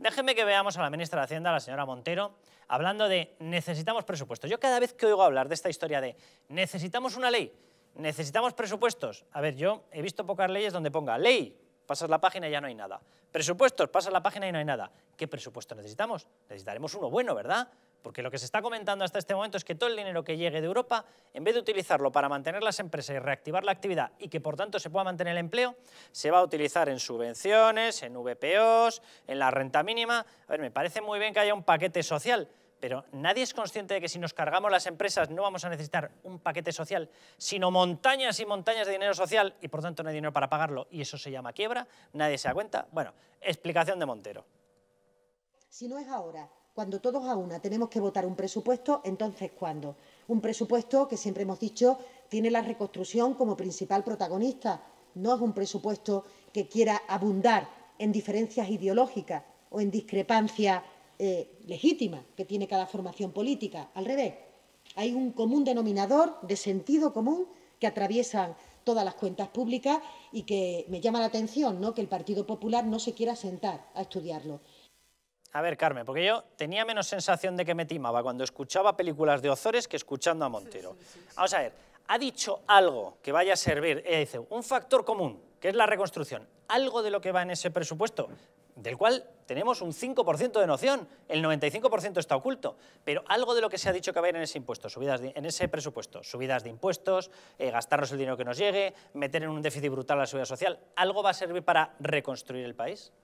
Déjenme que veamos a la ministra de Hacienda, la señora Montero, hablando de necesitamos presupuestos. Yo cada vez que oigo hablar de esta historia de necesitamos una ley, necesitamos presupuestos. A ver, yo he visto pocas leyes donde ponga ley, pasas la página y ya no hay nada. Presupuestos, pasas la página y no hay nada. ¿Qué presupuesto necesitamos? Necesitaremos uno bueno, ¿verdad? Porque lo que se está comentando hasta este momento es que todo el dinero que llegue de Europa, en vez de utilizarlo para mantener las empresas y reactivar la actividad y que por tanto se pueda mantener el empleo, se va a utilizar en subvenciones, en VPOs, en la renta mínima. A ver, me parece muy bien que haya un paquete social, pero nadie es consciente de que si nos cargamos las empresas no vamos a necesitar un paquete social, sino montañas y montañas de dinero social y por tanto no hay dinero para pagarlo y eso se llama quiebra, nadie se da cuenta. Bueno, explicación de Montero. Si no es ahora, cuando todos a una tenemos que votar un presupuesto, entonces ¿cuándo? Un presupuesto que siempre hemos dicho tiene la reconstrucción como principal protagonista. No es un presupuesto que quiera abundar en diferencias ideológicas o en discrepancias eh, legítimas que tiene cada formación política. Al revés, hay un común denominador de sentido común que atraviesan todas las cuentas públicas y que me llama la atención ¿no? que el Partido Popular no se quiera sentar a estudiarlo. A ver, Carmen, porque yo tenía menos sensación de que me timaba cuando escuchaba películas de Ozores que escuchando a Montero. Vamos a ver, ha dicho algo que vaya a servir, eh, dice, un factor común, que es la reconstrucción, algo de lo que va en ese presupuesto, del cual tenemos un 5% de noción, el 95% está oculto, pero algo de lo que se ha dicho que va a ir en ese impuesto, subidas de, en ese presupuesto, subidas de impuestos, eh, gastarnos el dinero que nos llegue, meter en un déficit brutal la seguridad social, ¿algo va a servir para reconstruir el país?